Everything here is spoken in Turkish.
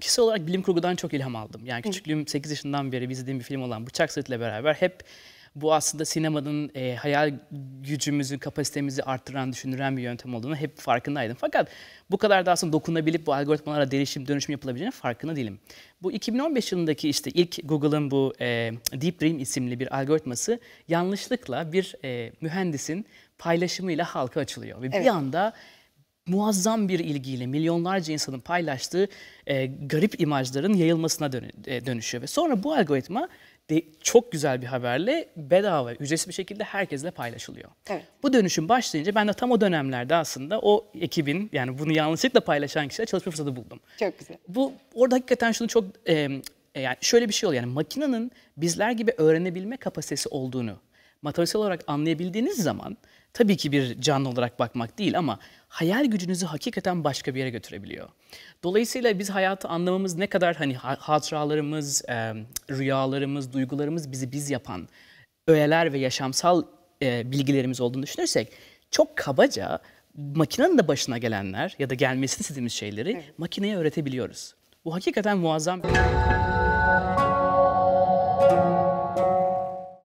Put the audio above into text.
kişisel olarak bilim kurgudan çok ilham aldım. Yani küçüklüğüm 8 yaşından beri izlediğim bir film olan Bıçak Sırt'la beraber hep bu aslında sinemanın e, hayal gücümüzü, kapasitemizi arttıran, düşündüren bir yöntem olduğunu hep farkındaydım. Fakat bu kadar da aslında dokunabilip bu algoritmalara değişim, dönüşüm yapılabileceğinin farkında değilim. Bu 2015 yılındaki işte ilk Google'ın bu e, Deep Dream isimli bir algoritması yanlışlıkla bir e, mühendisin paylaşımıyla halka açılıyor. Ve evet. bir anda muazzam bir ilgiyle milyonlarca insanın paylaştığı e, garip imajların yayılmasına dön e, dönüşüyor. Ve sonra bu algoritma de, çok güzel bir haberle bedava, ücretsiz bir şekilde herkesle paylaşılıyor. Evet. Bu dönüşüm başlayınca ben de tam o dönemlerde aslında o ekibin yani bunu yanlışlıkla paylaşan kişiler çalışma fırsatı buldum. Çok güzel. Bu orada hakikaten şunu çok e, yani şöyle bir şey oluyor. Yani makinenin bizler gibi öğrenebilme kapasitesi olduğunu matematiksel olarak anlayabildiğiniz zaman tabii ki bir canlı olarak bakmak değil ama hayal gücünüzü hakikaten başka bir yere götürebiliyor. Dolayısıyla biz hayatı anlamamız ne kadar hani hatıralarımız, rüyalarımız, duygularımız bizi biz yapan öğeler ve yaşamsal bilgilerimiz olduğunu düşünürsek çok kabaca makinenin de başına gelenler ya da gelmesini istediğimiz şeyleri evet. makineye öğretebiliyoruz. Bu hakikaten muazzam bir...